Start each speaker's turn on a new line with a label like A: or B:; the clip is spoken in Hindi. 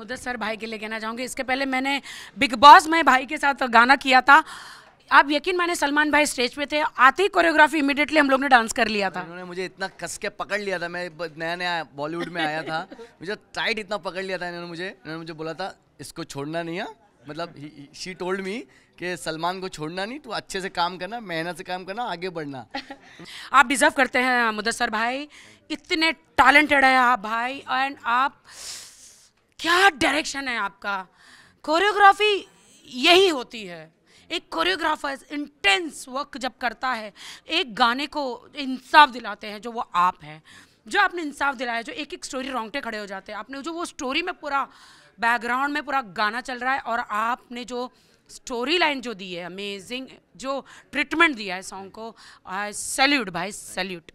A: मुदत सर भाई के लिए कहना चाहूँगी इसके पहले मैंने बिग बॉस में भाई के साथ गाना किया था आप यकीन माने सलमान भाई स्टेज पे थे आते ही कोरियोग्राफी इमिडिएटली हम लोग ने डांस कर लिया था उन्होंने मुझे इतना कस के पकड़ लिया था मैं नया नया बॉलीवुड में आया था मुझे टाइट इतना पकड़ लिया
B: था इन्होंने मुझे इन्होंने मुझे बोला था इसको छोड़ना नहीं है मतलब शी टोल्ड मी कि
A: सलमान को छोड़ना नहीं तू अच्छे से काम करना मेहनत से काम करना आगे बढ़ना आप डिज़र्व करते हैं मुदसर भाई इतने टैलेंटेड है आप भाई एंड आप क्या डायरेक्शन है आपका कोरियोग्राफी यही होती है एक कोरियोग्राफर इंटेंस वर्क जब करता है एक गाने को इंसाफ दिलाते हैं जो वो आप हैं जो आपने इंसाफ दिलाया जो एक एक स्टोरी रोंगटे खड़े हो जाते हैं आपने जो वो स्टोरी में पूरा बैकग्राउंड में पूरा गाना चल रहा है और आपने जो स्टोरी लाइन जो दी है अमेजिंग जो ट्रीटमेंट दिया है सॉन्ग को आई सैल्यूट भाई सैल्यूट